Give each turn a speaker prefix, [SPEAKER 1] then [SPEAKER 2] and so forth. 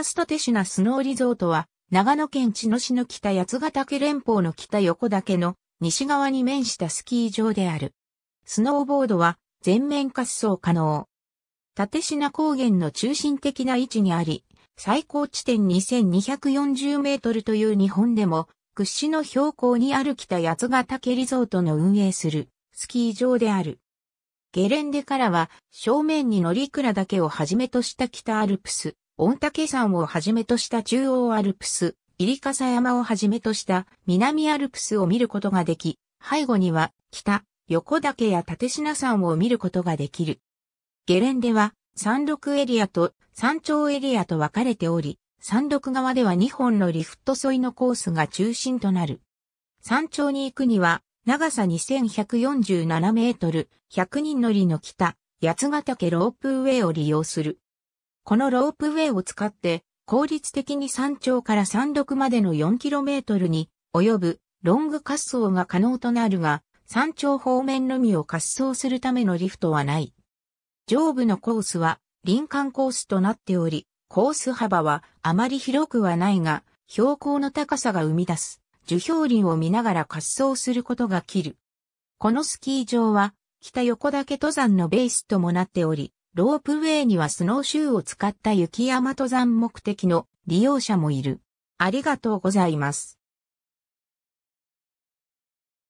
[SPEAKER 1] タスタテシナスノーリゾートは、長野県茅野市の北八ヶ岳連峰の北横岳の西側に面したスキー場である。スノーボードは全面滑走可能。立品高原の中心的な位置にあり、最高地点2240メートルという日本でも屈指の標高にある北八ヶ岳リゾートの運営するスキー場である。ゲレンデからは正面に乗鞍岳をはじめとした北アルプス、御嶽山をはじめとした中央アルプス、入笠山をはじめとした南アルプスを見ることができ、背後には北、横岳や立品山を見ることができる。ゲレンデは山麓エリアと山頂エリアと分かれており、山麓側では2本のリフト沿いのコースが中心となる。山頂に行くには、長さ2147メートル、100人乗りの北、八ヶ岳ロープウェイを利用する。このロープウェイを使って効率的に山頂から山麓までの 4km に及ぶロング滑走が可能となるが、山頂方面のみを滑走するためのリフトはない。上部のコースは林間コースとなっており、コース幅はあまり広くはないが、標高の高さが生み出す樹氷林を見ながら滑走することが切る。このスキー場は北横岳登山のベースともなっており、ロープウェイにはスノーシューを使った雪山登山目的の利用者もいる。ありがとうございます。